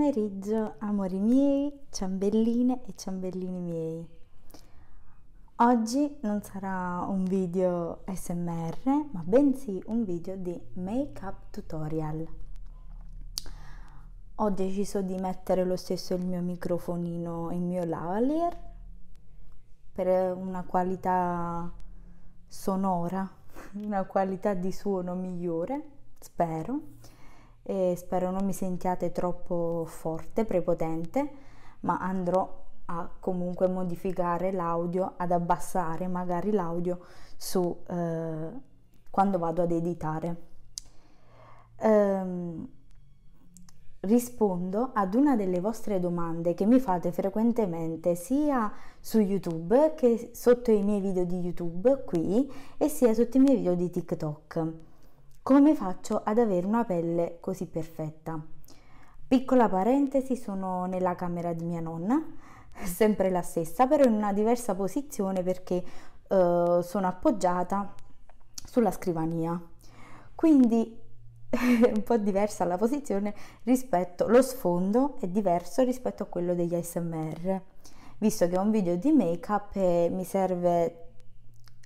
pomeriggio, amori miei, ciambelline e ciambellini miei. Oggi non sarà un video SMR, ma bensì un video di make up tutorial. Ho deciso di mettere lo stesso il mio microfonino, il mio lavalier, per una qualità sonora, una qualità di suono migliore, spero e spero non mi sentiate troppo forte, prepotente, ma andrò a comunque modificare l'audio, ad abbassare magari l'audio su eh, quando vado ad editare. Ehm, rispondo ad una delle vostre domande che mi fate frequentemente sia su YouTube che sotto i miei video di YouTube qui e sia sotto i miei video di TikTok. Come faccio ad avere una pelle così perfetta? Piccola parentesi, sono nella camera di mia nonna, sempre la stessa, però in una diversa posizione perché eh, sono appoggiata sulla scrivania. Quindi è un po' diversa la posizione rispetto, lo sfondo è diverso rispetto a quello degli ASMR, visto che è un video di make up e eh, mi serve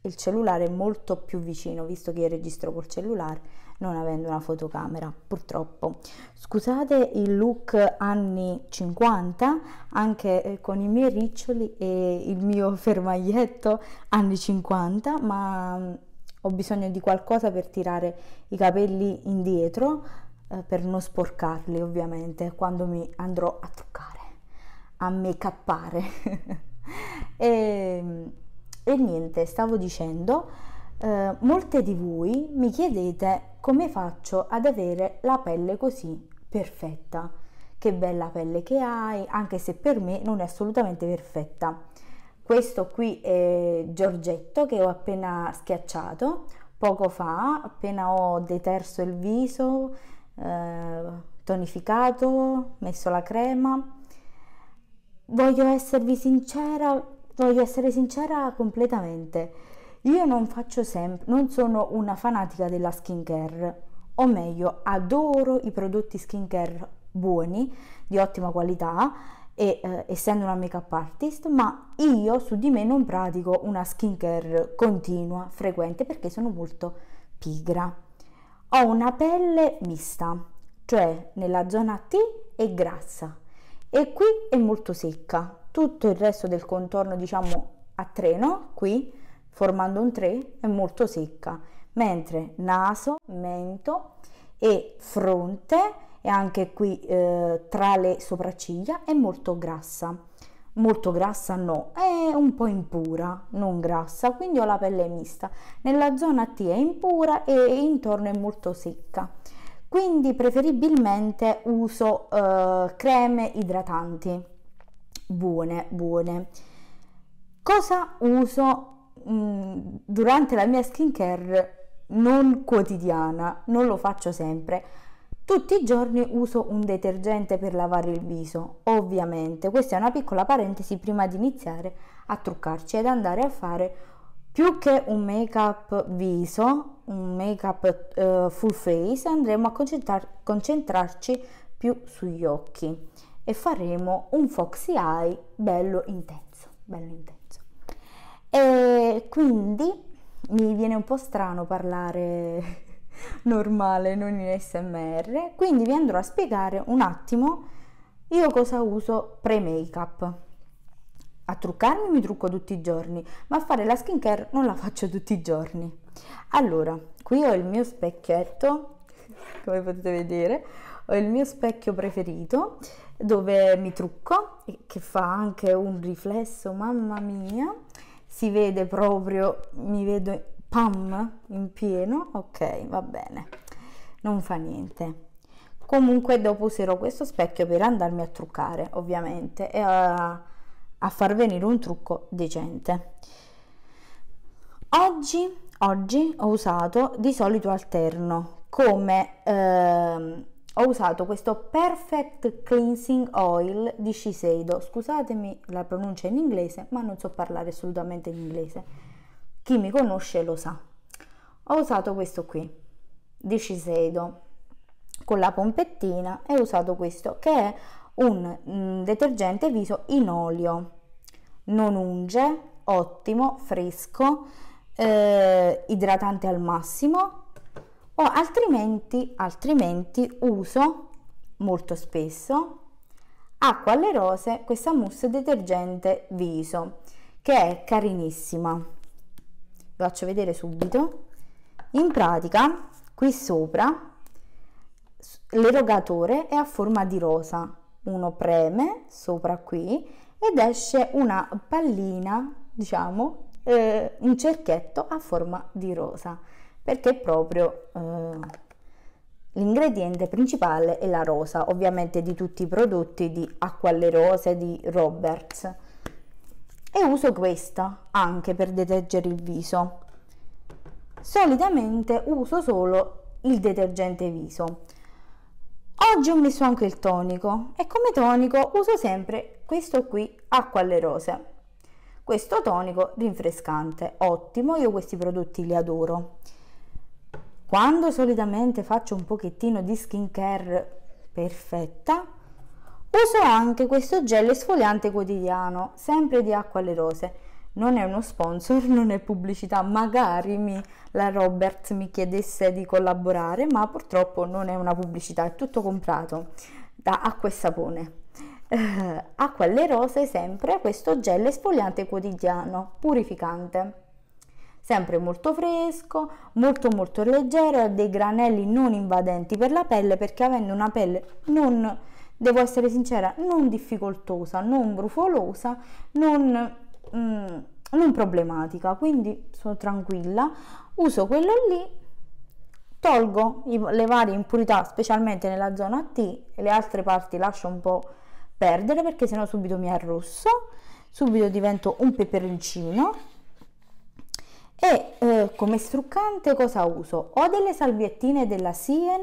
il cellulare molto più vicino visto che io registro col cellulare non avendo una fotocamera purtroppo scusate il look anni 50 anche eh, con i miei riccioli e il mio fermaglietto anni 50 ma mm, ho bisogno di qualcosa per tirare i capelli indietro eh, per non sporcarli ovviamente quando mi andrò a truccare a make upare e e niente, stavo dicendo, eh, molte di voi mi chiedete come faccio ad avere la pelle così perfetta. Che bella pelle che hai, anche se per me non è assolutamente perfetta. Questo qui è Giorgetto che ho appena schiacciato poco fa, appena ho deterso il viso, eh, tonificato, messo la crema. Voglio esservi sincera, voglio essere sincera completamente. Io non faccio sempre, non sono una fanatica della skincare, o meglio, adoro i prodotti skincare buoni, di ottima qualità e eh, essendo una make up artist, ma io su di me non pratico una skincare continua, frequente perché sono molto pigra. Ho una pelle mista, cioè nella zona T è grassa e qui è molto secca, tutto il resto del contorno diciamo a treno qui formando un 3 è molto secca mentre naso mento e fronte e anche qui eh, tra le sopracciglia è molto grassa molto grassa no è un po impura non grassa quindi ho la pelle mista nella zona T è impura e intorno è molto secca quindi preferibilmente uso eh, creme idratanti buone, buone. Cosa uso mh, mm, durante la mia skincare non quotidiana? Non lo faccio sempre. Tutti i giorni uso un detergente per lavare il viso, ovviamente. Questa è una piccola parentesi prima di iniziare a truccarci ed andare a fare più che un make up viso, un make up uh, eh, full face, andremo a concentrar- concentrarci più sugli occhi e faremo un foxy eye bello intenso, bello intenso. E quindi mi viene un po' strano parlare normale, non in SMR, quindi vi andrò a spiegare un attimo io cosa uso pre-make up. A truccarmi mi trucco tutti i giorni, ma a fare la skincare non la faccio tutti i giorni. Allora, qui ho il mio specchietto, come potete vedere, ho il mio specchio preferito dove mi trucco, che fa anche un riflesso, mamma mia, si vede proprio, mi vedo pam in pieno, ok, va bene, non fa niente. Comunque dopo userò questo specchio per andarmi a truccare, ovviamente, e a, a far venire un trucco decente. Oggi, oggi ho usato di solito alterno come... Ehm, ho usato questo Perfect Cleansing Oil di Shiseido. Scusatemi la pronuncia in inglese, ma non so parlare assolutamente in inglese. Chi mi conosce lo sa. Ho usato questo qui di Shiseido con la pompettina e ho usato questo che è un mm, detergente viso in olio. Non unge, ottimo, fresco, eh, idratante al massimo o altrimenti, altrimenti uso molto spesso acqua alle rose questa mousse detergente viso che è carinissima vi faccio vedere subito in pratica qui sopra l'erogatore è a forma di rosa uno preme sopra qui ed esce una pallina diciamo eh, un cerchietto a forma di rosa perché proprio eh, l'ingrediente principale è la rosa, ovviamente di tutti i prodotti di Acqua alle Rose, di Roberts. E uso questa anche per detergere il viso. Solitamente uso solo il detergente viso. Oggi ho messo anche il tonico e come tonico uso sempre questo qui, acqua alle rose. Questo tonico rinfrescante, ottimo, io questi prodotti li adoro. Quando solitamente faccio un pochettino di skincare perfetta, uso anche questo gel esfoliante quotidiano, sempre di acqua alle rose. Non è uno sponsor, non è pubblicità, magari mi, la Roberts mi chiedesse di collaborare, ma purtroppo non è una pubblicità, è tutto comprato da acqua e sapone. Eh, acqua alle rose sempre questo gel esfoliante quotidiano purificante sempre molto fresco, molto molto leggero, ha dei granelli non invadenti per la pelle perché avendo una pelle non, devo essere sincera, non difficoltosa, non brufolosa, non, mm, non problematica, quindi sono tranquilla, uso quello lì, tolgo i, le varie impurità, specialmente nella zona T, e le altre parti lascio un po' perdere perché sennò subito mi arrosso, subito divento un peperoncino e eh, come struccante cosa uso? Ho delle salviettine della Sien,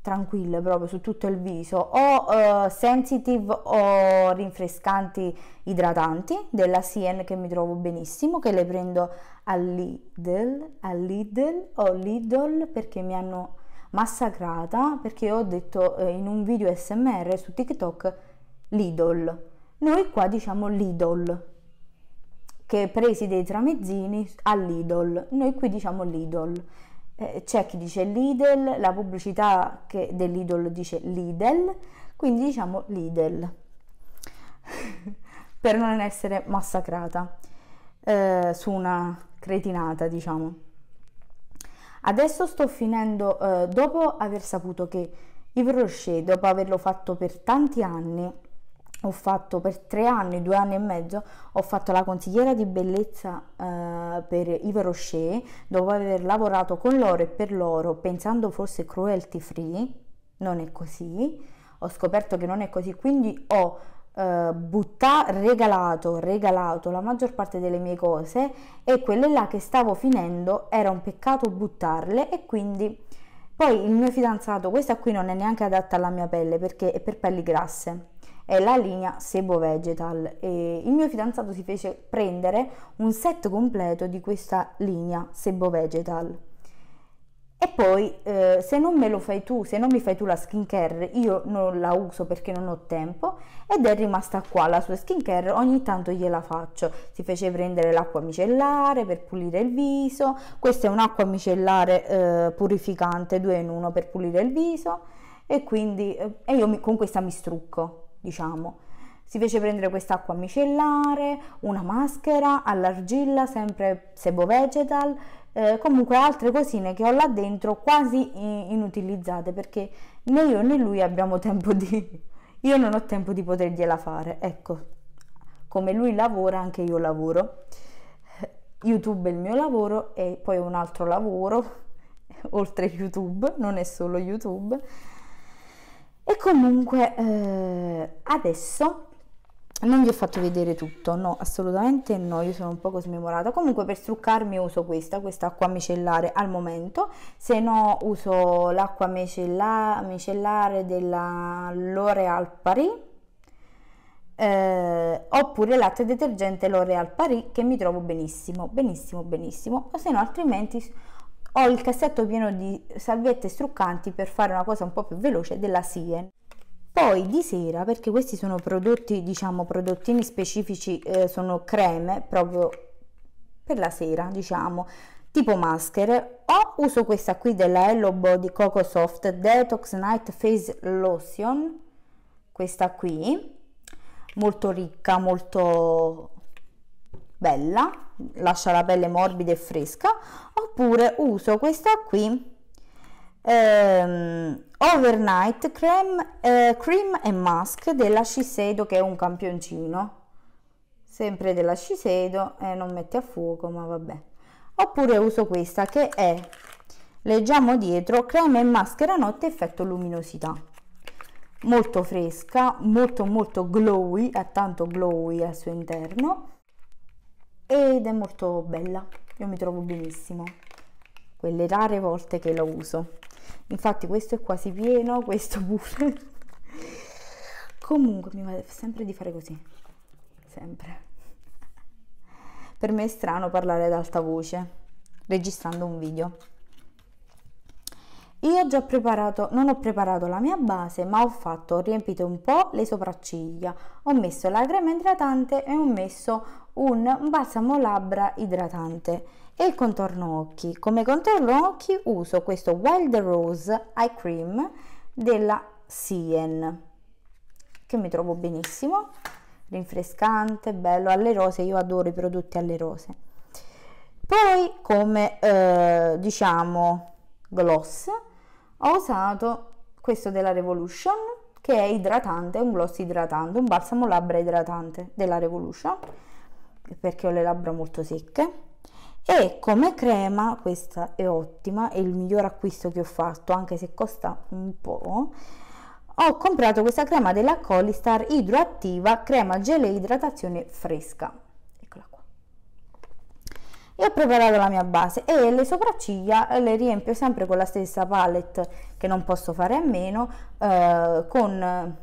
tranquille proprio su tutto il viso, o eh, sensitive o rinfrescanti idratanti della Sien che mi trovo benissimo, che le prendo a Lidl, a Lidl o Lidl perché mi hanno massacrata perché ho detto eh, in un video smr su TikTok Lidl. Noi qua diciamo Lidl, che presi dei tramezzini all'Idol. Noi qui diciamo l'Idol. Eh, c'è chi dice Lidl, la pubblicità che dell'Idol dice Lidl, quindi diciamo Lidl per non essere massacrata eh, su una cretinata, diciamo. Adesso sto finendo, eh, dopo aver saputo che Yves Rocher, dopo averlo fatto per tanti anni, ho fatto per tre anni, due anni e mezzo, ho fatto la consigliera di bellezza eh, per Yves Rocher dopo aver lavorato con loro e per loro pensando fosse cruelty free, non è così, ho scoperto che non è così, quindi ho eh, buttato, regalato, regalato la maggior parte delle mie cose e quelle là che stavo finendo era un peccato buttarle e quindi... Poi il mio fidanzato, questa qui non è neanche adatta alla mia pelle perché è per pelli grasse è la linea Sebo Vegetal e il mio fidanzato si fece prendere un set completo di questa linea Sebo Vegetal. E poi eh, se non me lo fai tu, se non mi fai tu la skincare, io non la uso perché non ho tempo ed è rimasta qua la sua skincare, ogni tanto gliela faccio. Si fece prendere l'acqua micellare per pulire il viso, questa è un'acqua micellare eh, purificante 2 in 1 per pulire il viso e quindi eh, e io mi, con questa mi strucco diciamo. Si fece prendere quest'acqua micellare, una maschera, all'argilla, sempre sebo vegetal, eh, comunque altre cosine che ho là dentro quasi inutilizzate perché né io né lui abbiamo tempo di... io non ho tempo di potergliela fare, ecco. Come lui lavora anche io lavoro. YouTube è il mio lavoro e poi ho un altro lavoro oltre YouTube, non è solo YouTube e comunque eh, adesso non vi ho fatto vedere tutto no assolutamente no io sono un poco smemorata comunque per struccarmi uso questa questa acqua micellare al momento se no uso l'acqua micella, micellare della L'Oreal Paris eh, oppure latte detergente L'Oreal Paris che mi trovo benissimo benissimo benissimo o se no altrimenti ho il cassetto pieno di salviette struccanti per fare una cosa un po' più veloce della Sien. Poi di sera, perché questi sono prodotti, diciamo, prodottini specifici, eh, sono creme proprio per la sera, diciamo, tipo maschere, ho uso questa qui della Hello Body Coco Soft Detox Night Face Lotion, questa qui, molto ricca, molto bella, lascia la pelle morbida e fresca, oppure uso questa qui, ehm, Overnight Cream, eh, Cream and Mask della Shiseido che è un campioncino, sempre della Shiseido e eh, non mette a fuoco ma vabbè. Oppure uso questa che è, leggiamo dietro, Crema e Maschera Notte Effetto Luminosità molto fresca, molto molto glowy, ha tanto glowy al suo interno ed è molto bella, io mi trovo benissimo quelle rare volte che lo uso infatti questo è quasi pieno questo pure comunque mi va sempre di fare così sempre per me è strano parlare ad alta voce registrando un video io ho già preparato non ho preparato la mia base ma ho fatto ho riempito un po le sopracciglia ho messo la crema idratante e ho messo un balsamo labbra idratante e il contorno occhi. Come contorno occhi uso questo Wild Rose Eye Cream della Sien che mi trovo benissimo, rinfrescante, bello, alle rose, io adoro i prodotti alle rose. Poi come eh, diciamo gloss ho usato questo della Revolution che è idratante, un gloss idratante, un balsamo labbra idratante della Revolution perché ho le labbra molto secche e come crema questa è ottima è il miglior acquisto che ho fatto anche se costa un po' ho comprato questa crema della Colistar idroattiva crema gel e idratazione fresca eccola qua e ho preparato la mia base e le sopracciglia le riempio sempre con la stessa palette che non posso fare a meno eh, con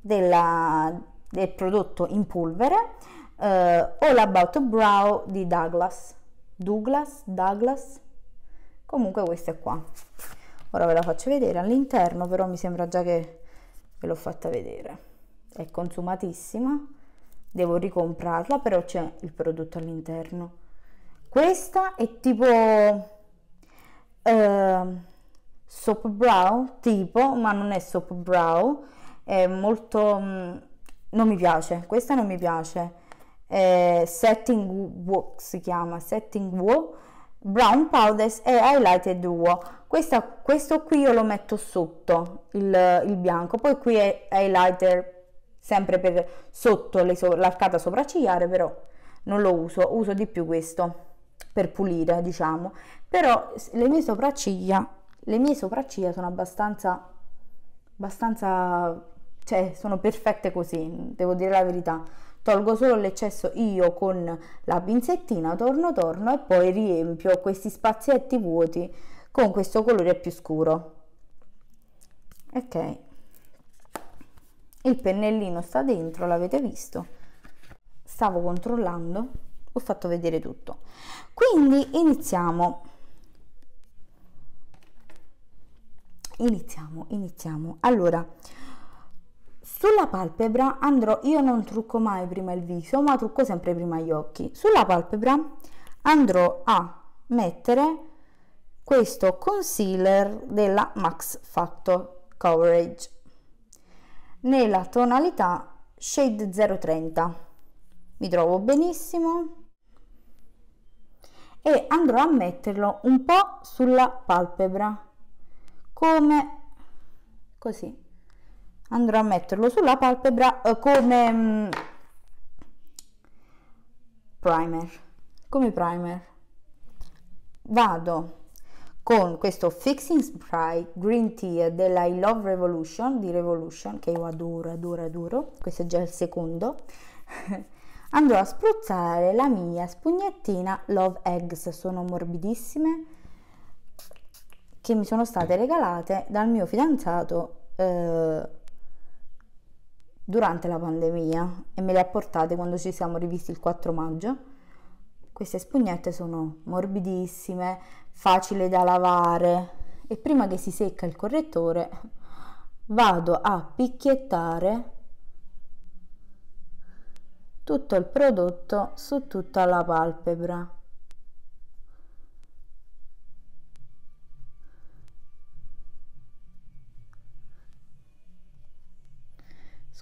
della, del prodotto in polvere uh, All About a Brow di Douglas. Douglas, Douglas. Comunque questa è qua. Ora ve la faccio vedere all'interno, però mi sembra già che ve l'ho fatta vedere. È consumatissima, devo ricomprarla, però c'è il prodotto all'interno. Questa è tipo uh, soap brow, tipo, ma non è soap brow, è molto... Mh, mm, non mi piace, questa non mi piace eh, setting wo si chiama setting wo brown powders e highlighted duo Questa, questo qui io lo metto sotto il, il bianco poi qui è highlighter sempre per sotto l'arcata sopraccigliare però non lo uso uso di più questo per pulire diciamo però le mie sopracciglia le mie sopracciglia sono abbastanza abbastanza cioè sono perfette così devo dire la verità tolgo solo l'eccesso io con la pinzettina, torno torno e poi riempio questi spazietti vuoti con questo colore più scuro. Ok, il pennellino sta dentro, l'avete visto, stavo controllando, ho fatto vedere tutto. Quindi iniziamo. iniziamo iniziamo allora sulla palpebra andrò, io non trucco mai prima il viso, ma trucco sempre prima gli occhi. Sulla palpebra andrò a mettere questo concealer della Max Factor Coverage nella tonalità Shade 030. Mi trovo benissimo e andrò a metterlo un po' sulla palpebra, come così andrò a metterlo sulla palpebra eh, come mm, primer come primer vado con questo Fixing Spray Green Tea della I Love Revolution di Revolution che io adoro adoro adoro questo è già il secondo andrò a spruzzare la mia spugnettina Love Eggs sono morbidissime che mi sono state regalate dal mio fidanzato eh, durante la pandemia e me le ha portate quando ci siamo rivisti il 4 maggio. Queste spugnette sono morbidissime, facili da lavare e prima che si secca il correttore vado a picchiettare tutto il prodotto su tutta la palpebra.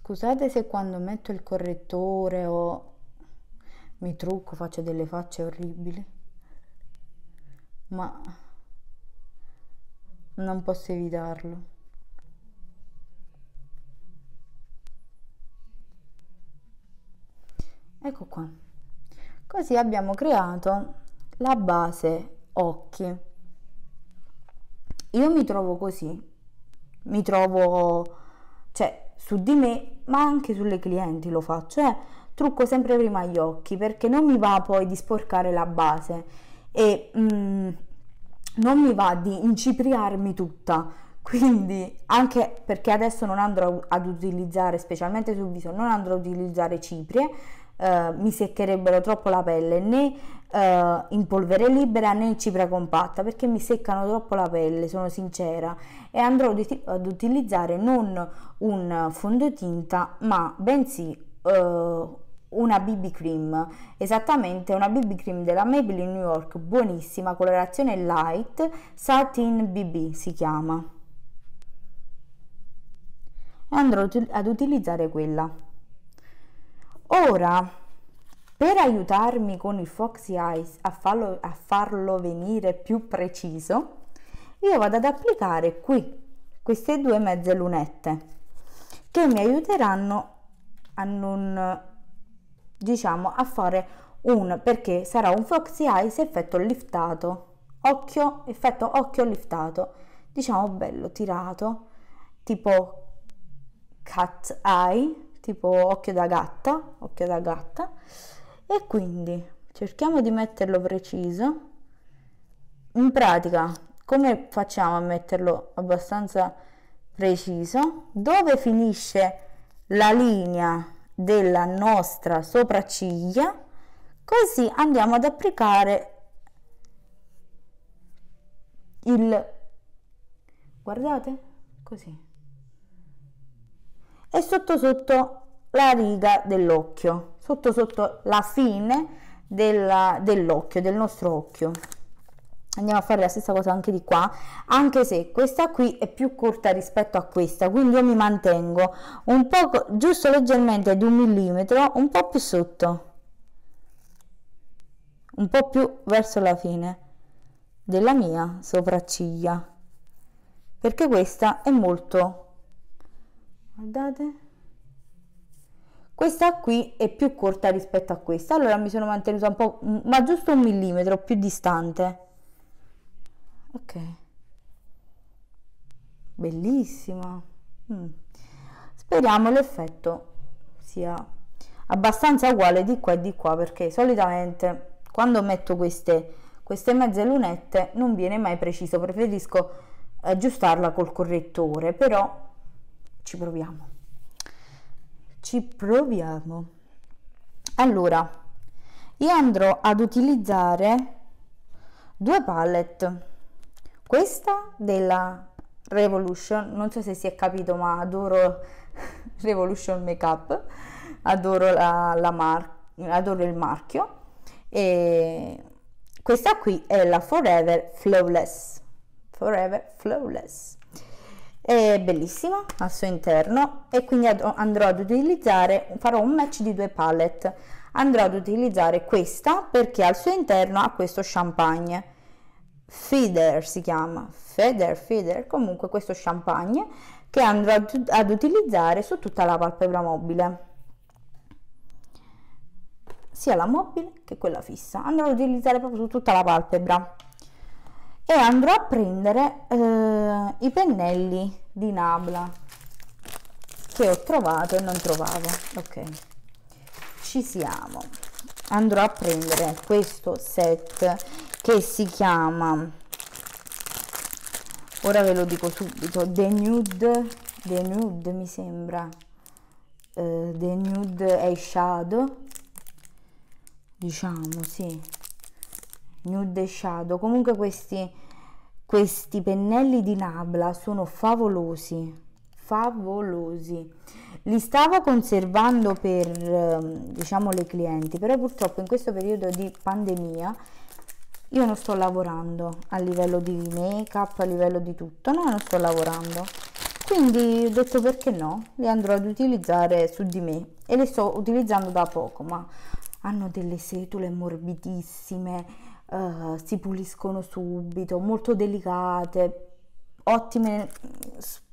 Scusate se quando metto il correttore o mi trucco faccio delle facce orribili, ma non posso evitarlo. Ecco qua. Così abbiamo creato la base occhi. Io mi trovo così, mi trovo, cioè su di me, ma anche sulle clienti lo faccio, cioè Trucco sempre prima gli occhi perché non mi va poi di sporcare la base e mm, non mi va di incipriarmi tutta. Quindi, anche perché adesso non andrò ad utilizzare, specialmente sul viso, non andrò ad utilizzare ciprie, eh, mi seccherebbero troppo la pelle né eh, in polvere libera né in cipria compatta perché mi seccano troppo la pelle, sono sincera e andrò ad utilizzare non un fondotinta ma bensì eh, una BB cream, esattamente una BB cream della Maybelline New York, buonissima, colorazione light, satin BB si chiama. E andrò ad utilizzare quella. Ora, per aiutarmi con il Foxy Eyes a farlo, a farlo venire più preciso, io vado ad applicare qui queste due mezze lunette che mi aiuteranno a non diciamo a fare un perché sarà un foxy eyes effetto liftato occhio effetto occhio liftato diciamo bello tirato tipo cat eye tipo occhio da gatta, occhio da gatta e quindi cerchiamo di metterlo preciso in pratica come facciamo a metterlo abbastanza preciso dove finisce la linea della nostra sopracciglia così andiamo ad applicare il guardate così e sotto sotto la riga dell'occhio, sotto sotto la fine della, dell'occhio, del nostro occhio. Andiamo a fare la stessa cosa anche di qua, anche se questa qui è più corta rispetto a questa, quindi io mi mantengo un po' giusto leggermente di un millimetro, un po' più sotto, un po' più verso la fine della mia sopracciglia, perché questa è molto guardate questa qui è più corta rispetto a questa allora mi sono mantenuta un po' mm, ma giusto un millimetro più distante ok bellissima mm. speriamo l'effetto sia abbastanza uguale di qua e di qua perché solitamente quando metto queste queste mezze lunette non viene mai preciso preferisco aggiustarla col correttore però ci proviamo. Ci proviamo. Allora, io andrò ad utilizzare due palette. Questa della Revolution, non so se si è capito, ma adoro Revolution Makeup, adoro, la, la mar adoro il marchio. E questa qui è la Forever Flawless. Forever Flawless è bellissima al suo interno e quindi andrò ad utilizzare farò un match di due palette andrò ad utilizzare questa perché al suo interno ha questo champagne feeder si chiama feather feeder comunque questo champagne che andrò ad utilizzare su tutta la palpebra mobile sia la mobile che quella fissa andrò ad utilizzare proprio su tutta la palpebra e andrò a prendere eh, i pennelli di nabla che ho trovato e non trovavo ok ci siamo andrò a prendere questo set che si chiama ora ve lo dico subito the nude the nude mi sembra uh, the nude e diciamo sì nude shadow comunque questi, questi pennelli di Nabla sono favolosi favolosi li stavo conservando per ehm, diciamo le clienti però purtroppo in questo periodo di pandemia io non sto lavorando a livello di make up a livello di tutto no non sto lavorando quindi ho detto perché no li andrò ad utilizzare su di me e le sto utilizzando da poco ma hanno delle setole morbidissime uh, si puliscono subito, molto delicate, ottime,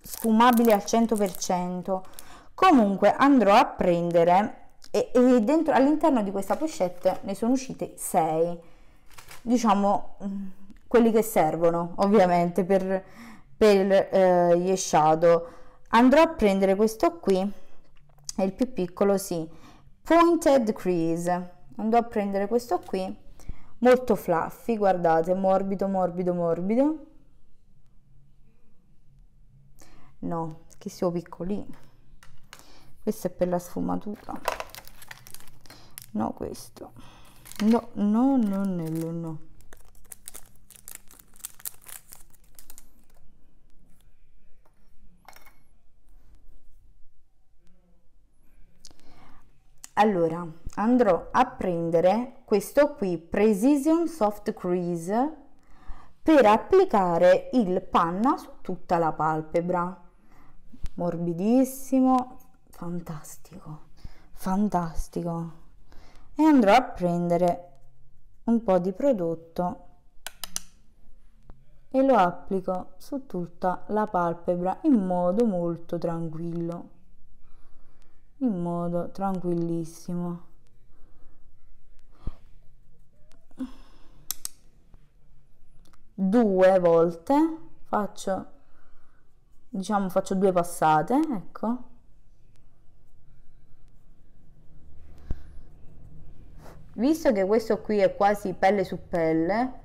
sfumabili al 100%. Comunque andrò a prendere e, e dentro, all'interno di questa pochette ne sono uscite 6, diciamo mm, quelli che servono ovviamente per, per eh, gli shadow. Andrò a prendere questo qui, è il più piccolo, sì, Pointed Crease. Andrò a prendere questo qui molto fluffy, guardate, morbido, morbido, morbido. No, che siamo piccolini. Questo è per la sfumatura. No, questo. No, no, no, no, no. Allora, andrò a prendere questo qui, Precision Soft Crease, per applicare il panna su tutta la palpebra. Morbidissimo, fantastico, fantastico. E andrò a prendere un po' di prodotto e lo applico su tutta la palpebra in modo molto tranquillo in modo tranquillissimo. Due volte faccio, diciamo, faccio due passate, ecco. Visto che questo qui è quasi pelle su pelle,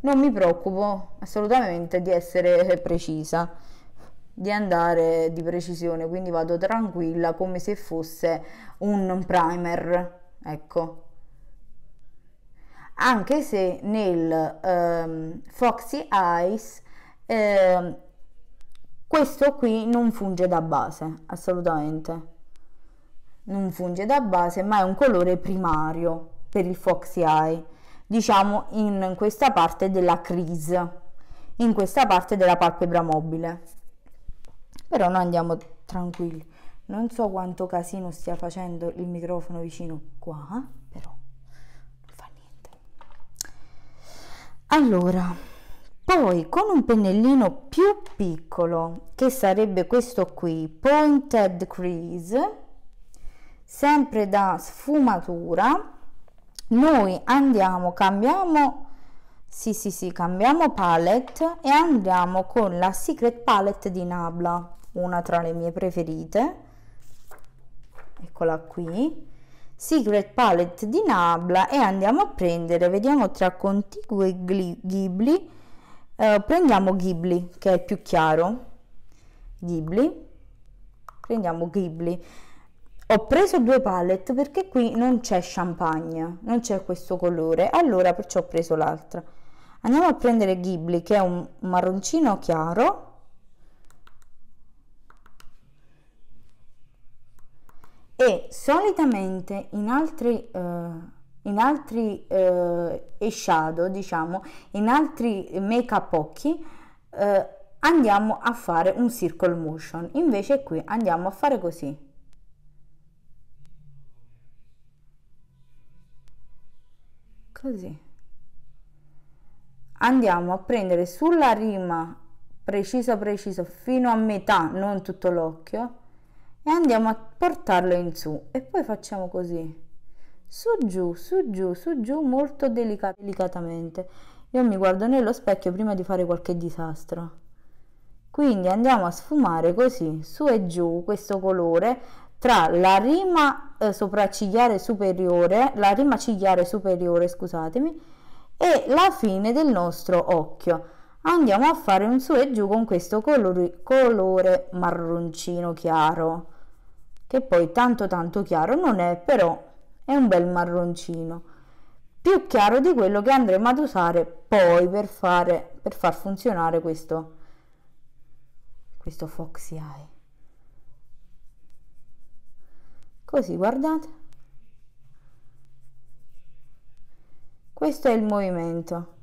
non mi preoccupo assolutamente di essere precisa di andare di precisione, quindi vado tranquilla come se fosse un primer, ecco. Anche se nel ehm, Foxy Eyes eh, questo qui non funge da base, assolutamente. Non funge da base, ma è un colore primario per il Foxy Eye, diciamo in questa parte della crease, in questa parte della palpebra mobile. Però noi andiamo tranquilli. Non so quanto casino stia facendo il microfono vicino qua, però non fa niente. Allora, poi con un pennellino più piccolo, che sarebbe questo qui, Pointed Crease, sempre da sfumatura, noi andiamo, cambiamo, sì sì sì, cambiamo palette e andiamo con la Secret Palette di Nabla una tra le mie preferite eccola qui Secret Palette di Nabla e andiamo a prendere vediamo tra contigue Ghibli eh, prendiamo Ghibli che è più chiaro Ghibli prendiamo Ghibli ho preso due palette perché qui non c'è champagne non c'è questo colore allora perciò ho preso l'altra andiamo a prendere Ghibli che è un marroncino chiaro e solitamente in altri, uh, in altri uh, shadow, diciamo, in altri make up occhi uh, andiamo a fare un circle motion, invece qui andiamo a fare così. Così. Andiamo a prendere sulla rima preciso preciso fino a metà, non tutto l'occhio e andiamo a portarlo in su e poi facciamo così su giù su giù su giù molto delica delicatamente io mi guardo nello specchio prima di fare qualche disastro quindi andiamo a sfumare così su e giù questo colore tra la rima eh, sopraccigliare superiore la rima cigliare superiore scusatemi e la fine del nostro occhio andiamo a fare un su e giù con questo colore, colore marroncino chiaro che poi tanto tanto chiaro non è, però è un bel marroncino, più chiaro di quello che andremo ad usare poi per, fare, per far funzionare questo, questo Foxy Eye. Così, guardate. Questo è il movimento.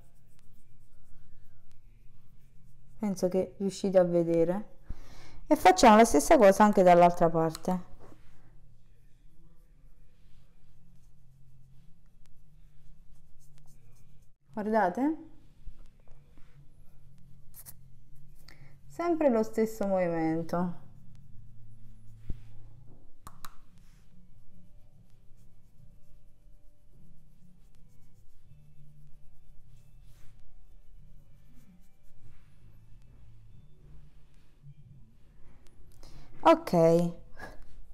Penso che riuscite a vedere. E facciamo la stessa cosa anche dall'altra parte. guardate sempre lo stesso movimento ok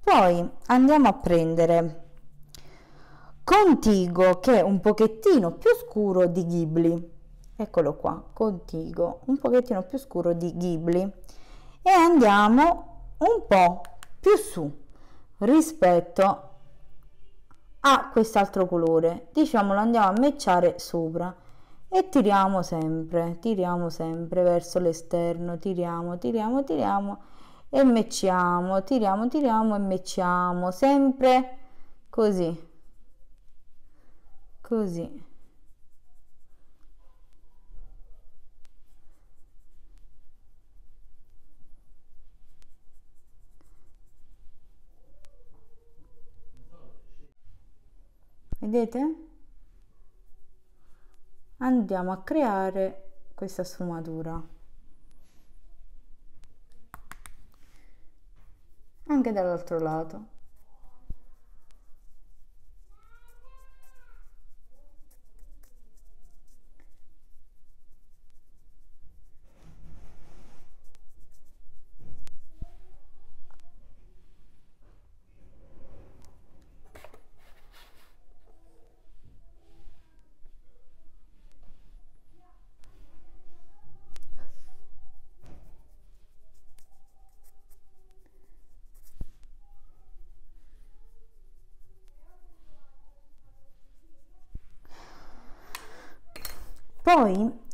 poi andiamo a prendere Contigo, che è un pochettino più scuro di Ghibli. Eccolo qua, Contigo, un pochettino più scuro di Ghibli. E andiamo un po' più su rispetto a quest'altro colore. Diciamo lo andiamo a mecciare sopra e tiriamo sempre, tiriamo sempre verso l'esterno, tiriamo, tiriamo, tiriamo e mecciamo, tiriamo, tiriamo e mecciamo, sempre così così vedete andiamo a creare questa sfumatura anche dall'altro lato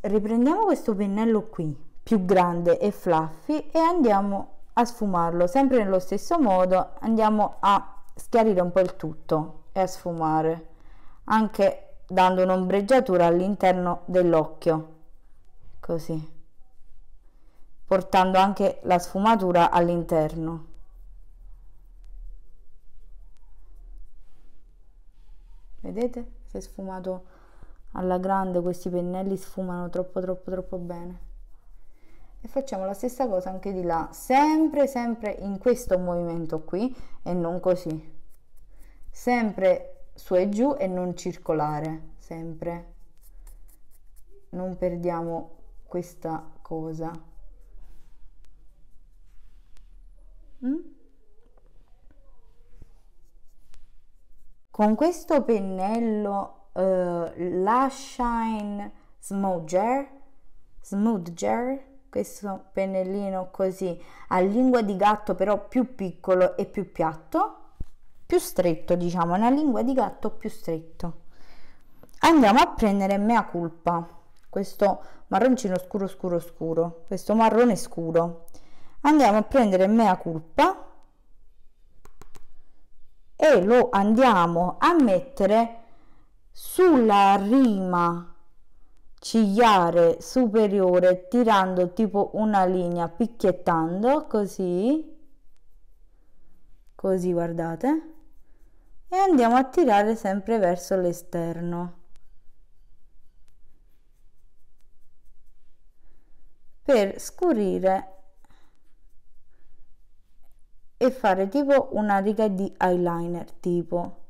riprendiamo questo pennello qui più grande e fluffy e andiamo a sfumarlo sempre nello stesso modo andiamo a schiarire un po' il tutto e a sfumare anche dando un'ombreggiatura all'interno dell'occhio così portando anche la sfumatura all'interno vedete si è sfumato alla grande questi pennelli sfumano troppo troppo troppo bene e facciamo la stessa cosa anche di là sempre sempre in questo movimento qui e non così sempre su e giù e non circolare sempre non perdiamo questa cosa mm? con questo pennello uh, eh, Lashine Smudger, Smudger, questo pennellino così a lingua di gatto però più piccolo e più piatto, più stretto diciamo, una lingua di gatto più stretto. Andiamo a prendere mea culpa, questo marroncino scuro scuro scuro, questo marrone scuro. Andiamo a prendere mea culpa e lo andiamo a mettere sulla rima cigliare superiore tirando tipo una linea picchiettando così così guardate e andiamo a tirare sempre verso l'esterno per scurire e fare tipo una riga di eyeliner tipo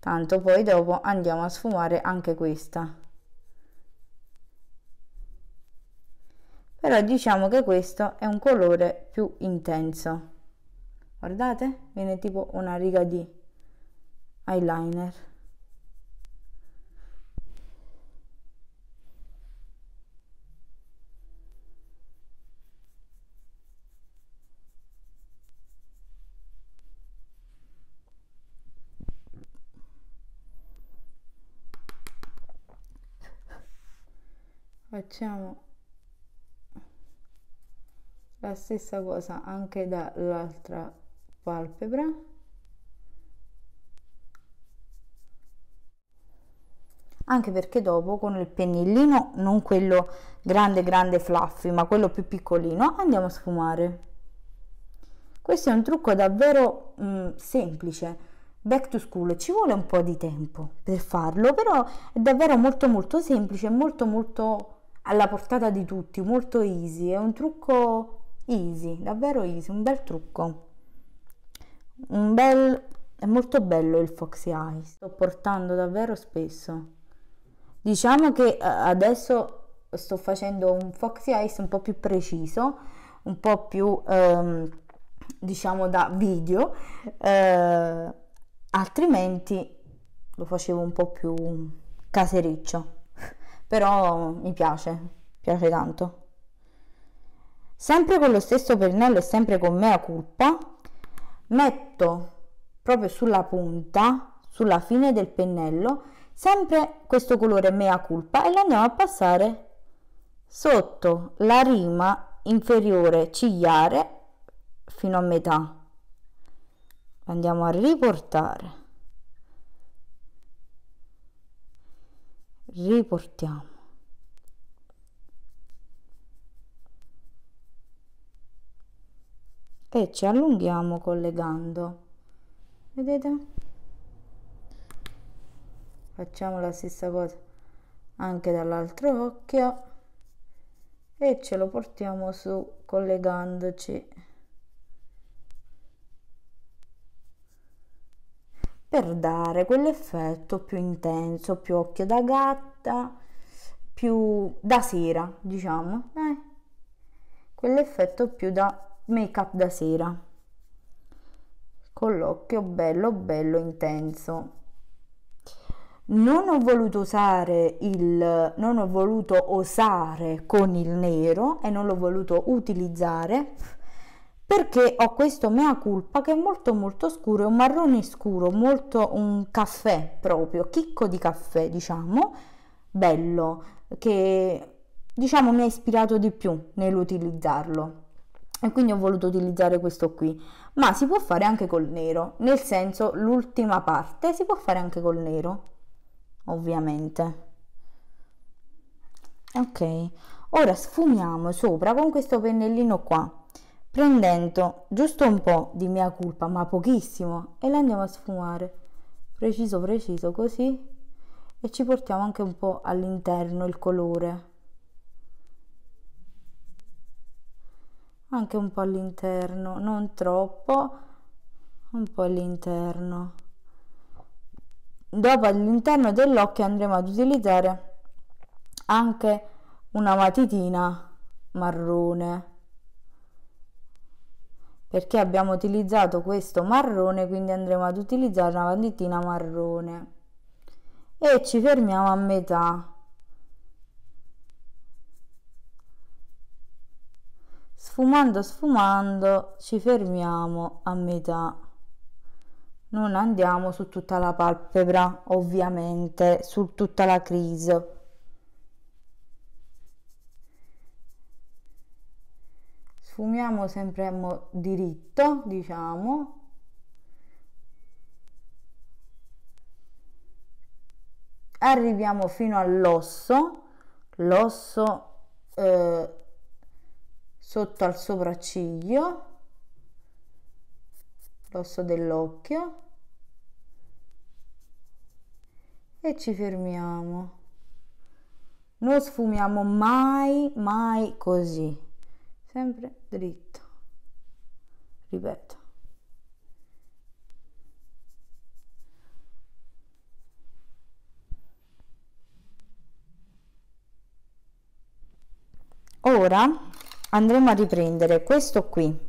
tanto poi dopo andiamo a sfumare anche questa però diciamo che questo è un colore più intenso guardate viene tipo una riga di eyeliner facciamo la stessa cosa anche dall'altra palpebra anche perché dopo con il pennellino non quello grande grande fluffy ma quello più piccolino andiamo a sfumare questo è un trucco davvero mh, mm, semplice back to school ci vuole un po' di tempo per farlo però è davvero molto molto semplice molto molto alla portata di tutti, molto easy, è un trucco easy, davvero easy, un bel trucco. Un bel è molto bello il Foxy Eye, sto portando davvero spesso. Diciamo che eh, adesso sto facendo un Foxy Eyes un po' più preciso, un po' più ehm, diciamo da video, eh, altrimenti lo facevo un po' più casericcio però mi piace, piace tanto. Sempre con lo stesso pennello e sempre con mea culpa, metto proprio sulla punta, sulla fine del pennello, sempre questo colore mea culpa e lo andiamo a passare sotto la rima inferiore cigliare fino a metà. Andiamo a riportare. riportiamo e ci allunghiamo collegando vedete facciamo la stessa cosa anche dall'altro occhio e ce lo portiamo su collegandoci per dare quell'effetto più intenso, più occhio da gatta, più da sera, diciamo, eh? quell'effetto più da make up da sera, con l'occhio bello bello intenso. Non ho voluto usare il non ho voluto osare con il nero e non l'ho voluto utilizzare perché ho questo mea culpa che è molto molto scuro, è un marrone scuro, molto un caffè proprio, chicco di caffè diciamo, bello, che diciamo mi ha ispirato di più nell'utilizzarlo e quindi ho voluto utilizzare questo qui ma si può fare anche col nero nel senso l'ultima parte si può fare anche col nero ovviamente ok ora sfumiamo sopra con questo pennellino qua prendendo giusto un po' di mia colpa, ma pochissimo, e la andiamo a sfumare. Preciso, preciso, così. E ci portiamo anche un po' all'interno il colore. Anche un po' all'interno, non troppo, un po' all'interno. Dopo all'interno dell'occhio andremo ad utilizzare anche una matitina marrone perché abbiamo utilizzato questo marrone quindi andremo ad utilizzare una banditina marrone e ci fermiamo a metà sfumando sfumando ci fermiamo a metà non andiamo su tutta la palpebra ovviamente su tutta la crise sfumiamo sempre a diritto diciamo arriviamo fino all'osso l'osso eh, sotto al sopracciglio l'osso dell'occhio e ci fermiamo non sfumiamo mai mai così sempre dritto ripeto ora andremo a riprendere questo qui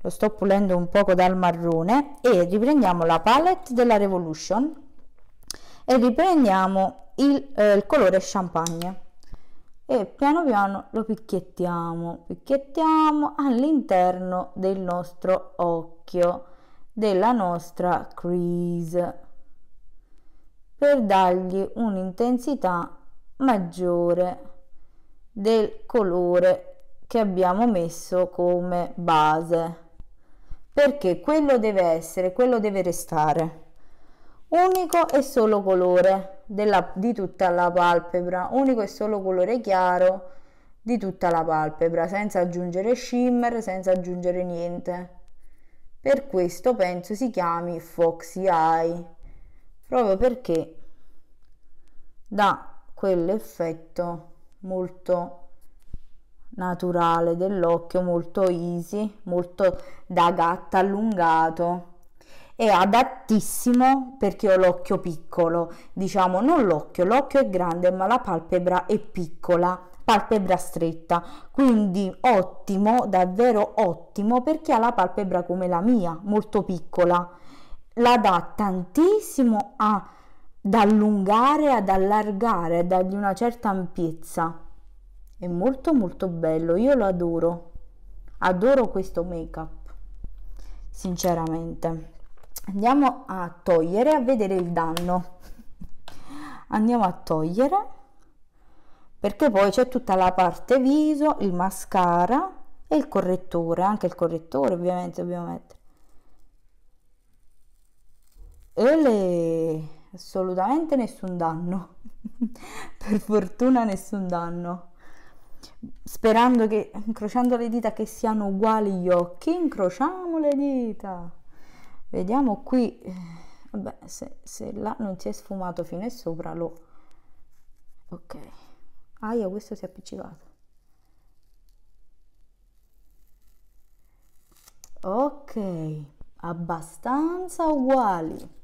lo sto pulendo un poco dal marrone e riprendiamo la palette della revolution e riprendiamo il, eh, il colore champagne e piano piano lo picchiettiamo, picchiettiamo all'interno del nostro occhio, della nostra crease, per dargli un'intensità maggiore del colore che abbiamo messo come base perché quello deve essere quello deve restare unico e solo colore della, di tutta la palpebra, unico e solo colore chiaro di tutta la palpebra, senza aggiungere shimmer, senza aggiungere niente. Per questo penso si chiami Foxy Eye, proprio perché dà quell'effetto molto naturale dell'occhio, molto easy, molto da gatta allungato è adattissimo perché ho l'occhio piccolo, diciamo non l'occhio, l'occhio è grande ma la palpebra è piccola, palpebra stretta, quindi ottimo, davvero ottimo per chi ha la palpebra come la mia, molto piccola, la dà tantissimo ad allungare, ad allargare, a dargli una certa ampiezza. È molto molto bello, io lo adoro. Adoro questo make up, sinceramente andiamo a togliere a vedere il danno andiamo a togliere perché poi c'è tutta la parte viso il mascara e il correttore anche il correttore ovviamente dobbiamo mettere Ele, assolutamente nessun danno per fortuna nessun danno sperando che incrociando le dita che siano uguali gli occhi incrociamo le dita vediamo qui eh, vabbè se, se là non si è sfumato fino a sopra lo ok aia questo si è appiccicato ok abbastanza uguali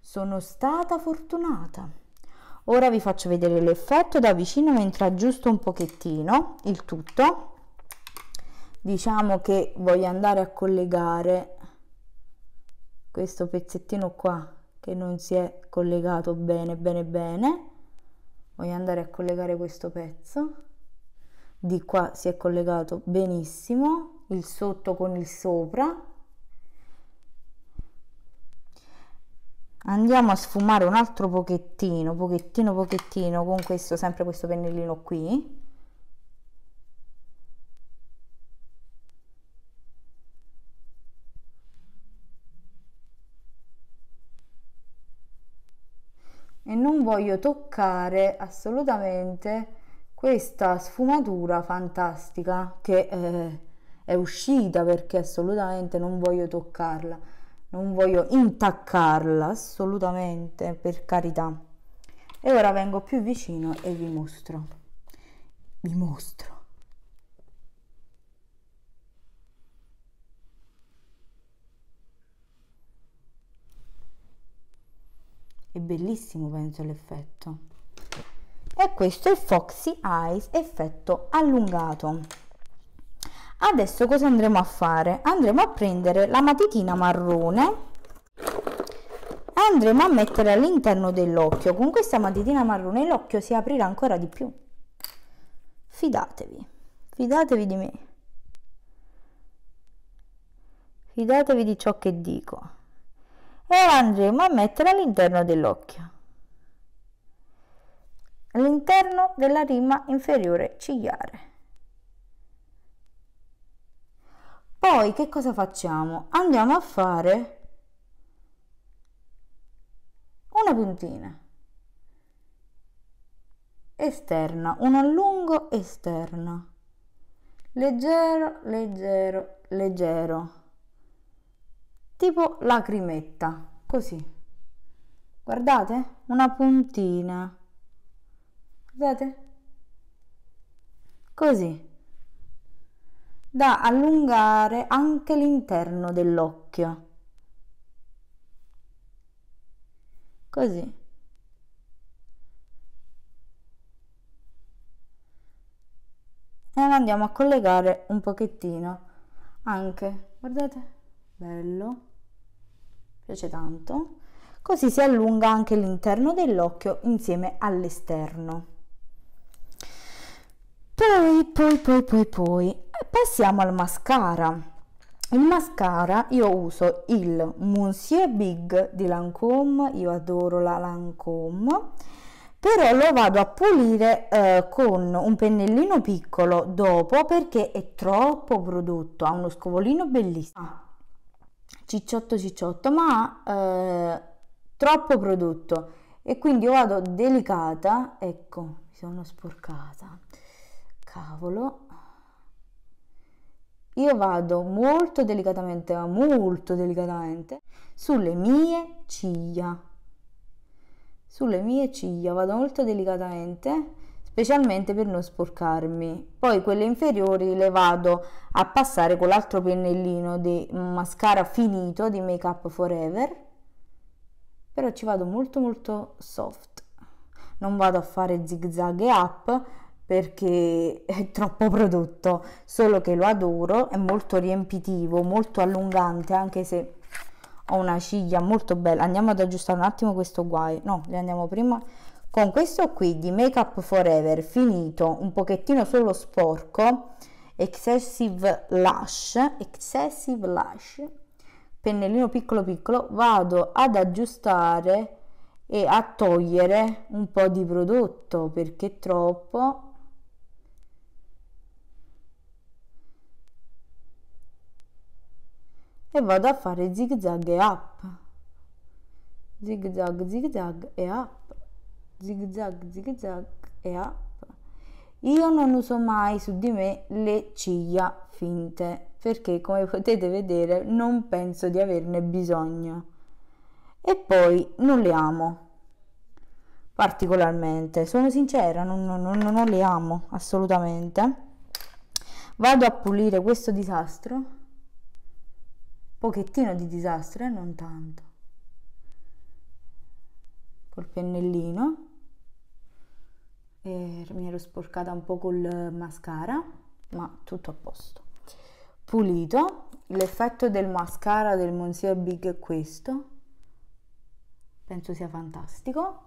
sono stata fortunata ora vi faccio vedere l'effetto da vicino mentre aggiusto un pochettino il tutto diciamo che voglio andare a collegare questo pezzettino qua che non si è collegato bene bene bene voglio andare a collegare questo pezzo di qua si è collegato benissimo il sotto con il sopra andiamo a sfumare un altro pochettino pochettino pochettino con questo sempre questo pennellino qui e non voglio toccare assolutamente questa sfumatura fantastica che eh, è uscita perché assolutamente non voglio toccarla, non voglio intaccarla assolutamente per carità. E ora vengo più vicino e vi mostro. Vi mostro. È bellissimo, penso, l'effetto. E questo è il Foxy Eyes effetto allungato. Adesso cosa andremo a fare? Andremo a prendere la matitina marrone e andremo a mettere all'interno dell'occhio. Con questa matitina marrone l'occhio si aprirà ancora di più. Fidatevi, fidatevi di me. Fidatevi di ciò che dico e andremo a mettere all'interno dell'occhio all'interno della rima inferiore cigliare poi che cosa facciamo andiamo a fare una puntina esterna un allungo esterno leggero leggero leggero tipo lacrimetta, così. Guardate, una puntina. Guardate. Così. Da allungare anche l'interno dell'occhio. Così. E andiamo a collegare un pochettino anche, guardate, bello piace tanto. Così si allunga anche l'interno dell'occhio insieme all'esterno. Poi, poi, poi, poi, poi, eh, passiamo al mascara. Il mascara io uso il Monsieur Big di Lancôme, io adoro la Lancôme, però lo vado a pulire eh, con un pennellino piccolo dopo perché è troppo prodotto, ha uno scovolino bellissimo. Ah, cicciotto cicciotto, ma eh, troppo prodotto. E quindi io vado delicata, ecco, mi sono sporcata, cavolo. Io vado molto delicatamente, ma molto delicatamente, sulle mie ciglia. Sulle mie ciglia vado molto delicatamente specialmente per non sporcarmi. Poi quelle inferiori le vado a passare con l'altro pennellino di mascara finito di Make Up Forever, però ci vado molto molto soft. Non vado a fare zig zag e up perché è troppo prodotto, solo che lo adoro, è molto riempitivo, molto allungante, anche se ho una ciglia molto bella. Andiamo ad aggiustare un attimo questo guai. No, le andiamo prima con questo qui di make up forever finito un pochettino solo sporco excessive lash excessive lash pennellino piccolo piccolo vado ad aggiustare e a togliere un po di prodotto perché troppo e vado a fare zig zag e up zig zag zig zag e up zig zag zig zag e up. Io non uso mai su di me le ciglia finte perché come potete vedere non penso di averne bisogno e poi non le amo particolarmente sono sincera non, non, non, le amo assolutamente vado a pulire questo disastro pochettino di disastro e eh, non tanto col pennellino e mi ero sporcata un po' col mascara, ma tutto a posto. Pulito, l'effetto del mascara del Monsieur Big è questo, penso sia fantastico.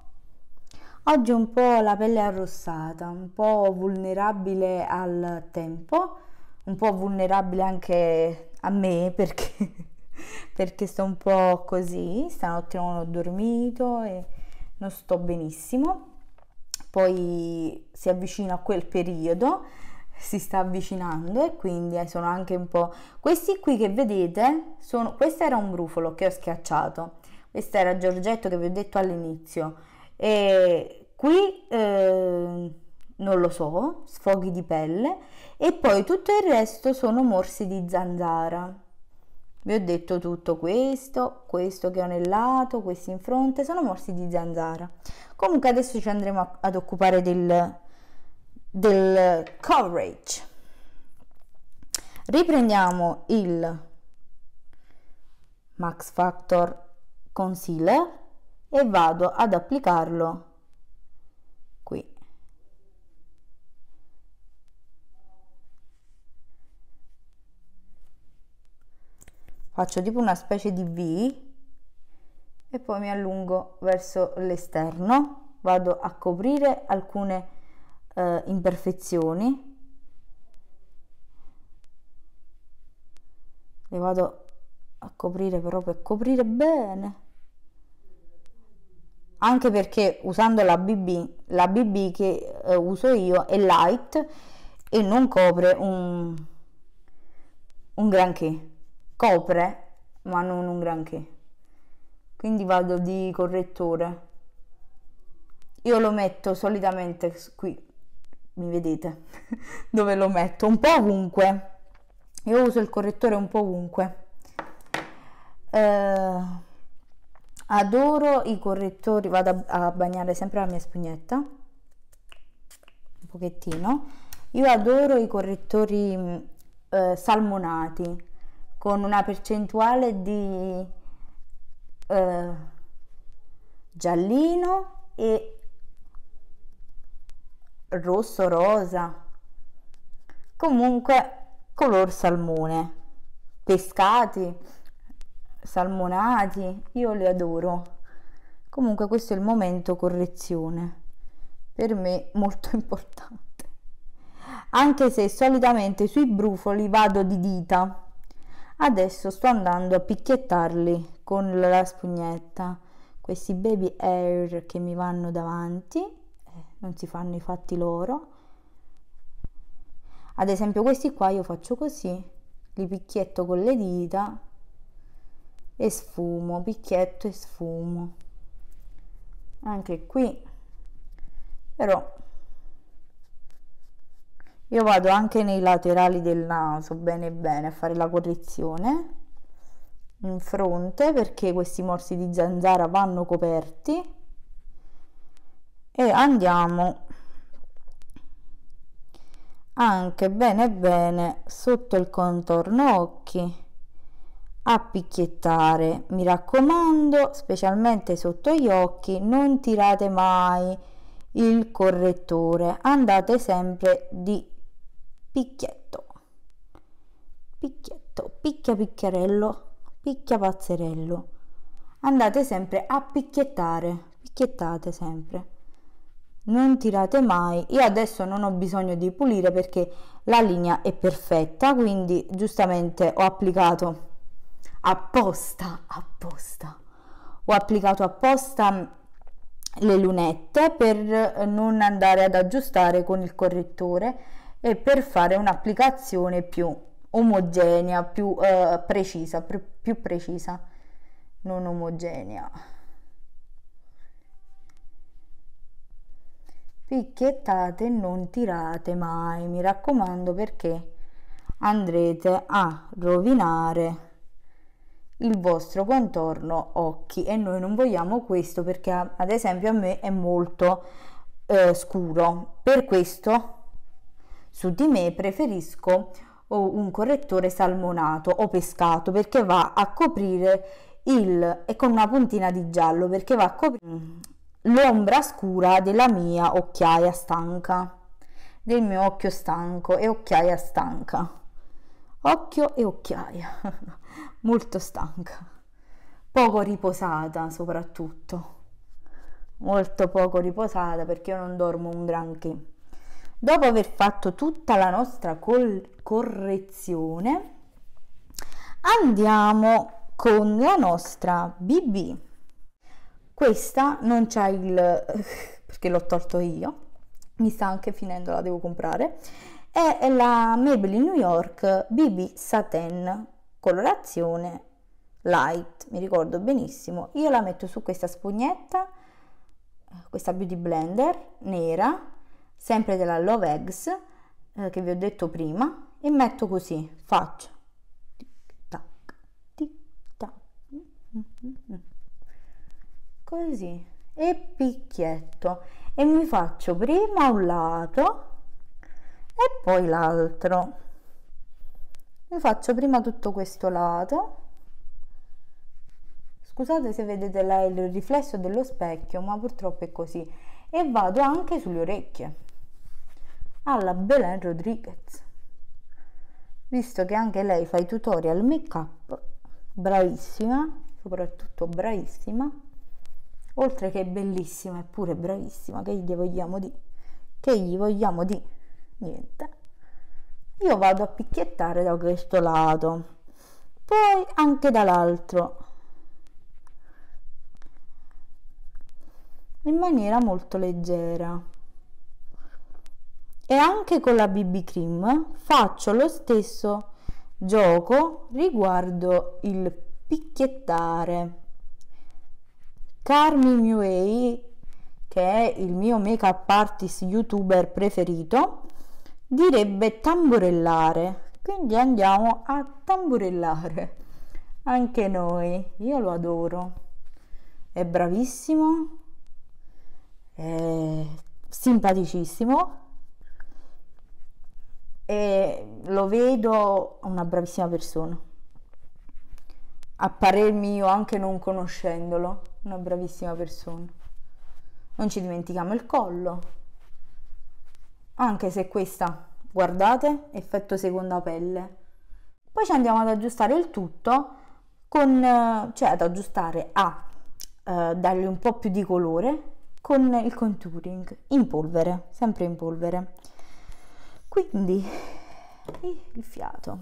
Oggi un po' la pelle arrossata, un po' vulnerabile al tempo, un po' vulnerabile anche a me perché, perché sto un po' così, stanotte non ho dormito e non sto benissimo poi si avvicina a quel periodo, si sta avvicinando e quindi eh, sono anche un po'... Questi qui che vedete, sono... questo era un brufolo che ho schiacciato, questo era Giorgetto che vi ho detto all'inizio e qui eh, non lo so, sfoghi di pelle e poi tutto il resto sono morsi di zanzara. Vi ho detto tutto questo, questo che ho nel lato, questi in fronte, sono morsi di zanzara. Comunque adesso ci andremo ad occupare del, del coverage. Riprendiamo il Max Factor Concealer e vado ad applicarlo faccio tipo una specie di V e poi mi allungo verso l'esterno vado a coprire alcune eh, imperfezioni le vado a coprire però per coprire bene anche perché usando la BB, la BB che eh, uso io è light e non copre un, un granché copre, ma non un granché. Quindi vado di correttore. Io lo metto solitamente qui, mi vedete, dove lo metto, un po' ovunque. Io uso il correttore un po' ovunque. Eh, adoro i correttori, vado a, a bagnare sempre la mia spugnetta, un pochettino. Io adoro i correttori mm, eh, salmonati, con una percentuale di eh, giallino e rosso rosa comunque color salmone pescati salmonati io li adoro comunque questo è il momento correzione per me molto importante anche se solitamente sui brufoli vado di dita Adesso sto andando a picchiettarli con la spugnetta. Questi baby air che mi vanno davanti, eh, non si fanno i fatti loro. Ad esempio questi qua io faccio così, li picchietto con le dita e sfumo, picchietto e sfumo. Anche qui, però io vado anche nei laterali del naso bene bene a fare la correzione in fronte perché questi morsi di zanzara vanno coperti e andiamo anche bene bene sotto il contorno occhi a picchiettare mi raccomando specialmente sotto gli occhi non tirate mai il correttore andate sempre di picchietto, picchietto, picchia picchiarello, picchia pazzerello. Andate sempre a picchiettare, picchiettate sempre. Non tirate mai. Io adesso non ho bisogno di pulire perché la linea è perfetta, quindi giustamente ho applicato apposta, apposta. Ho applicato apposta mm, le lunette per non andare ad aggiustare con il correttore e per fare un'applicazione più omogenea, più eh, precisa, più, più precisa, non omogenea. Picchiettate e non tirate mai, mi raccomando perché andrete a rovinare il vostro contorno occhi e noi non vogliamo questo perché ad esempio a me è molto eh, scuro per questo su di me preferisco un correttore salmonato o pescato perché va a coprire il e con una puntina di giallo perché va a coprire l'ombra scura della mia occhiaia stanca del mio occhio stanco e occhiaia stanca occhio e occhiaia molto stanca poco riposata soprattutto molto poco riposata perché io non dormo un granché Dopo aver fatto tutta la nostra correzione, andiamo con la nostra BB. Questa non c'ha il... perché l'ho tolto io, mi sta anche finendo, la devo comprare, è la Maybelline New York BB Satin, colorazione light, mi ricordo benissimo. Io la metto su questa spugnetta, questa Beauty Blender nera, sempre della Love Eggs eh, che vi ho detto prima e metto così, faccio tic tac, tic tac, così e picchietto e mi faccio prima un lato e poi l'altro mi faccio prima tutto questo lato scusate se vedete là il riflesso dello specchio ma purtroppo è così e vado anche sulle orecchie alla Belen Rodriguez visto che anche lei fa i tutorial make up bravissima soprattutto bravissima oltre che bellissima e pure bravissima che gli vogliamo di che gli vogliamo di niente io vado a picchiettare da questo lato poi anche dall'altro in maniera molto leggera e anche con la BB Cream faccio lo stesso gioco riguardo il picchiettare. Carmi Muay, che è il mio make-up artist youtuber preferito, direbbe tamburellare. Quindi andiamo a tamburellare. Anche noi, io lo adoro. È bravissimo, è simpaticissimo e lo vedo una bravissima persona. A parer mio, anche non conoscendolo, una bravissima persona. Non ci dimentichiamo il collo, anche se questa, guardate, effetto seconda pelle. Poi ci andiamo ad aggiustare il tutto con, eh, cioè ad aggiustare a eh, dargli un po' più di colore con il contouring in polvere, sempre in polvere quindi il fiato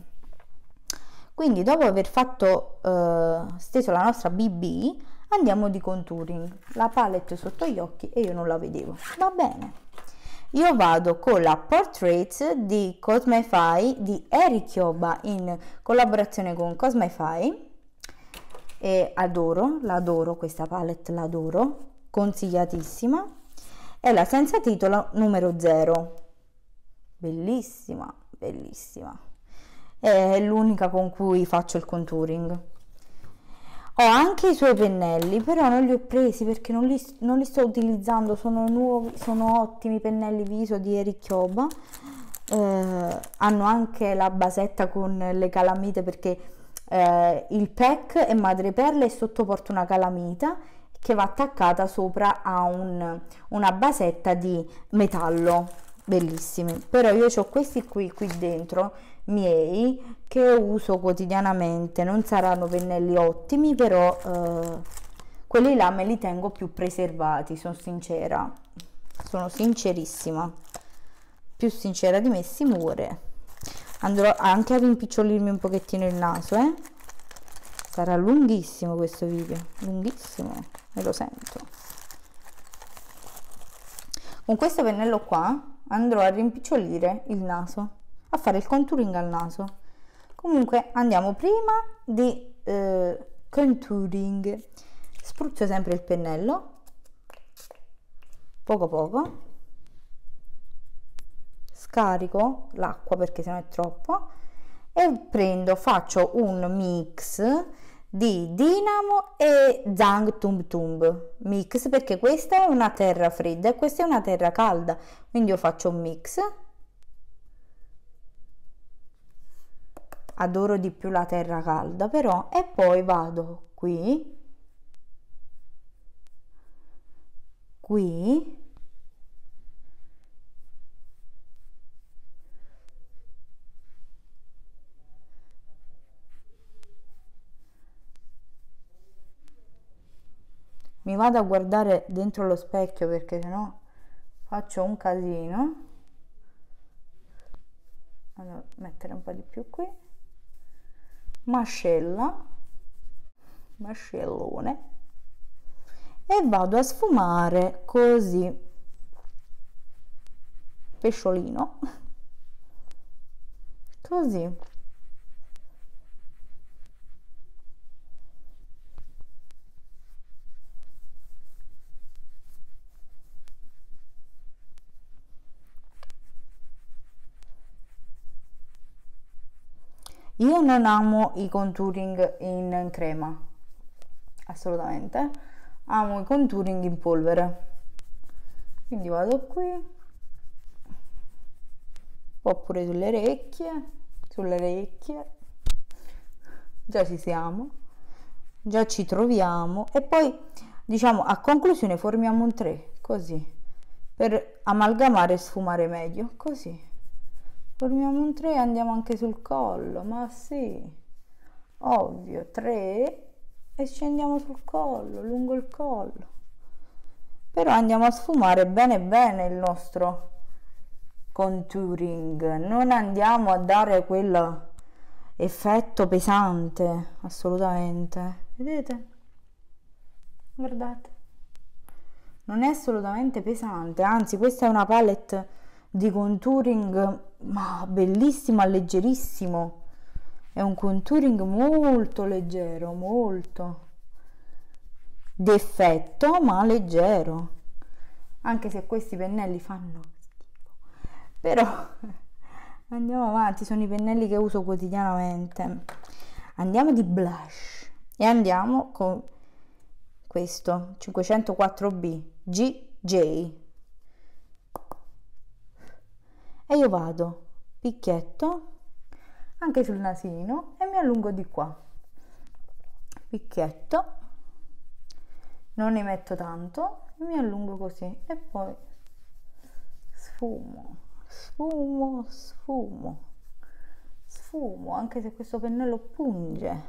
quindi dopo aver fatto eh, steso la nostra BB andiamo di contouring la palette sotto gli occhi e io non la vedevo va bene io vado con la Portrait di Cosmify di Eric Chioba in collaborazione con Cosmify e adoro, l'adoro questa palette, l'adoro consigliatissima è la senza titolo numero 0 bellissima, bellissima. È l'unica con cui faccio il contouring. Ho anche i suoi pennelli, però non li ho presi perché non li, non li sto utilizzando, sono nuovi, sono ottimi pennelli viso di Eric Chioba. Eh, hanno anche la basetta con le calamite perché eh, il pack è madreperla e sotto porta una calamita che va attaccata sopra a un, una basetta di metallo bellissimi però io ho questi qui qui dentro miei che uso quotidianamente non saranno pennelli ottimi però eh, quelli là me li tengo più preservati sono sincera sono sincerissima più sincera di me si muore andrò anche a rimpicciolirmi un pochettino il naso eh? sarà lunghissimo questo video lunghissimo me lo sento con questo pennello qua andrò a rimpicciolire il naso, a fare il contouring al naso. Comunque andiamo prima di eh, contouring. Spruzzo sempre il pennello, poco poco, scarico l'acqua perché se no è troppo e prendo, faccio un mix di Dinamo e Zangtumtumb mix perché questa è una terra fredda e questa è una terra calda quindi io faccio un mix adoro di più la terra calda però e poi vado qui qui mi vado a guardare dentro lo specchio perché sennò faccio un casino allora, mettere un po' di più qui mascella mascellone e vado a sfumare così pesciolino così Io non amo i contouring in crema, assolutamente. Amo i contouring in polvere. Quindi vado qui, un po' pure sulle orecchie, sulle orecchie. Già ci siamo, già ci troviamo e poi diciamo a conclusione formiamo un 3, così, per amalgamare e sfumare meglio, così formiamo un 3 e andiamo anche sul collo, ma sì, ovvio, 3 e scendiamo sul collo, lungo il collo. Però andiamo a sfumare bene bene il nostro contouring, non andiamo a dare quella effetto pesante assolutamente vedete guardate non è assolutamente pesante anzi questa è una palette di contouring ma bellissimo, leggerissimo. È un contouring molto leggero, molto d'effetto, ma leggero. Anche se questi pennelli fanno schifo. Però andiamo avanti, sono i pennelli che uso quotidianamente. Andiamo di blush e andiamo con questo 504B GJ e io vado picchietto anche sul nasino e mi allungo di qua picchietto non ne metto tanto mi allungo così e poi sfumo sfumo sfumo sfumo anche se questo pennello punge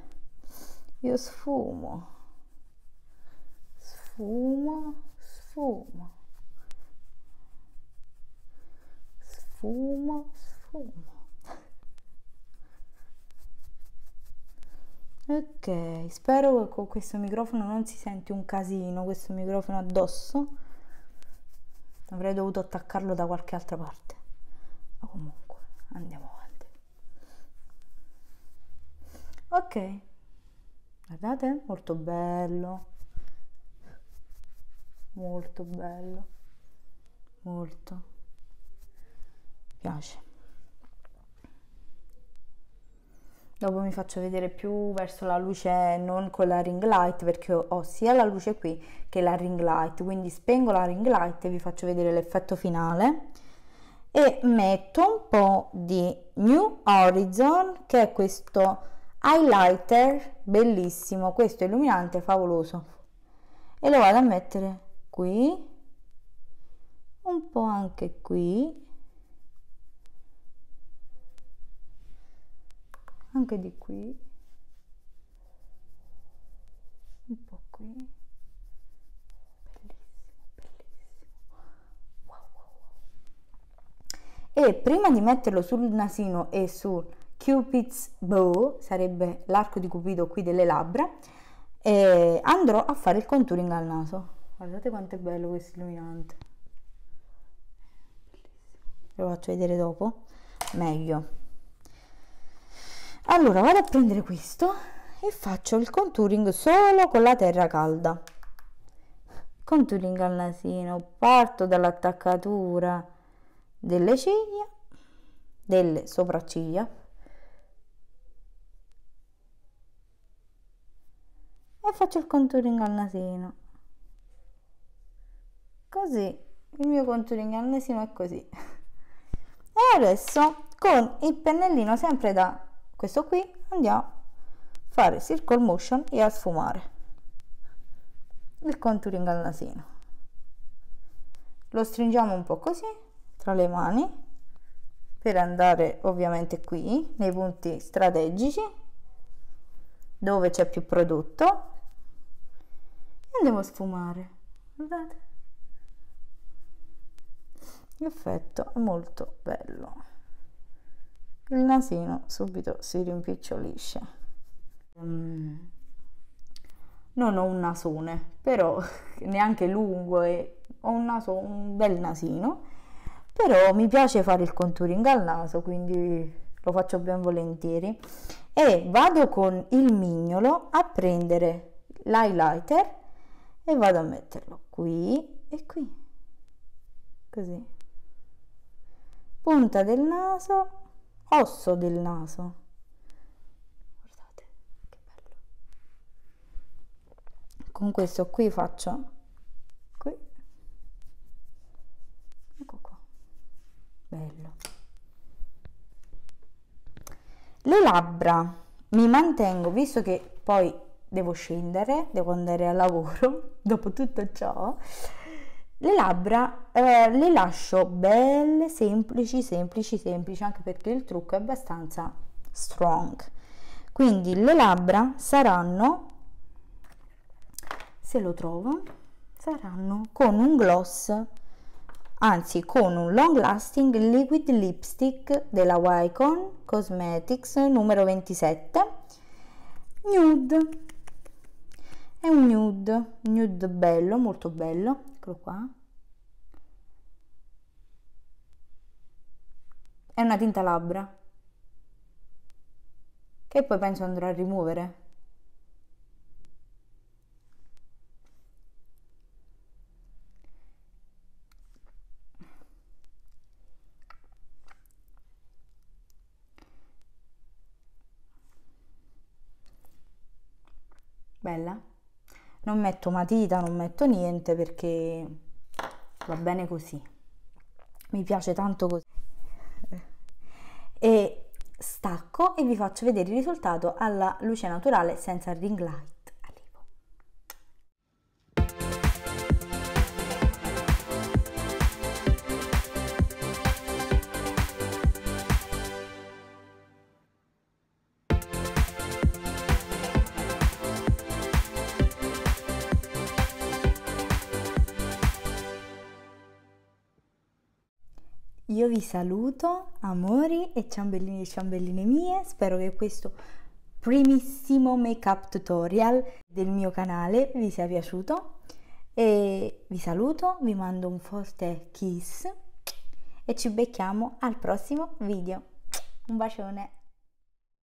io sfumo sfumo sfumo sfumo, sfumo. Ok, spero che con questo microfono non si senti un casino, questo microfono addosso. Avrei dovuto attaccarlo da qualche altra parte. Ma comunque, andiamo avanti. Ok, guardate, molto bello. Molto bello. Molto piace dopo mi faccio vedere più verso la luce non con la ring light perché ho sia la luce qui che la ring light quindi spengo la ring light e vi faccio vedere l'effetto finale e metto un po' di New Horizon che è questo highlighter bellissimo questo illuminante favoloso e lo vado a mettere qui un po' anche qui anche di qui un po' qui bellissimo e prima di metterlo sul nasino e sul cupid's bow sarebbe l'arco di cupido qui delle labbra eh, andrò a fare il contouring al naso guardate quanto è bello questo illuminante lo faccio vedere dopo meglio allora vado a prendere questo e faccio il contouring solo con la terra calda contouring al nasino parto dall'attaccatura delle ciglia delle sopracciglia e faccio il contouring al nasino così il mio contouring al nasino è così e adesso con il pennellino sempre da questo qui andiamo a fare circle motion e a sfumare il contouring al nasino lo stringiamo un po' così tra le mani per andare ovviamente qui nei punti strategici dove c'è più prodotto e andiamo a sfumare guardate l'effetto è molto bello il nasino subito si rimpicciolisce. Mm. Non ho un nasone, però neanche lungo e ho un, naso, un bel nasino, però mi piace fare il contouring al naso, quindi lo faccio ben volentieri. E vado con il mignolo a prendere l'highlighter e vado a metterlo qui e qui, così, punta del naso osso del naso. Guardate che bello. Con questo qui faccio qui. Ecco qua. Bello. Le labbra mi mantengo, visto che poi devo scendere, devo andare al lavoro, dopo tutto ciò, le labbra eh, le lascio belle, semplici, semplici, semplici, anche perché il trucco è abbastanza strong. Quindi le labbra saranno, se lo trovo, saranno con un gloss, anzi con un long lasting liquid lipstick della Wycon Cosmetics numero 27, nude. È un nude, nude bello, molto bello eccolo qua, è una tinta labbra che poi penso andrò a rimuovere. Bella non metto matita, non metto niente perché va bene così. Mi piace tanto così. E stacco e vi faccio vedere il risultato alla luce naturale senza ring light. Io vi saluto, amori e ciambellini e ciambelline mie, spero che questo primissimo make-up tutorial del mio canale vi sia piaciuto e vi saluto, vi mando un forte kiss e ci becchiamo al prossimo video. Un bacione!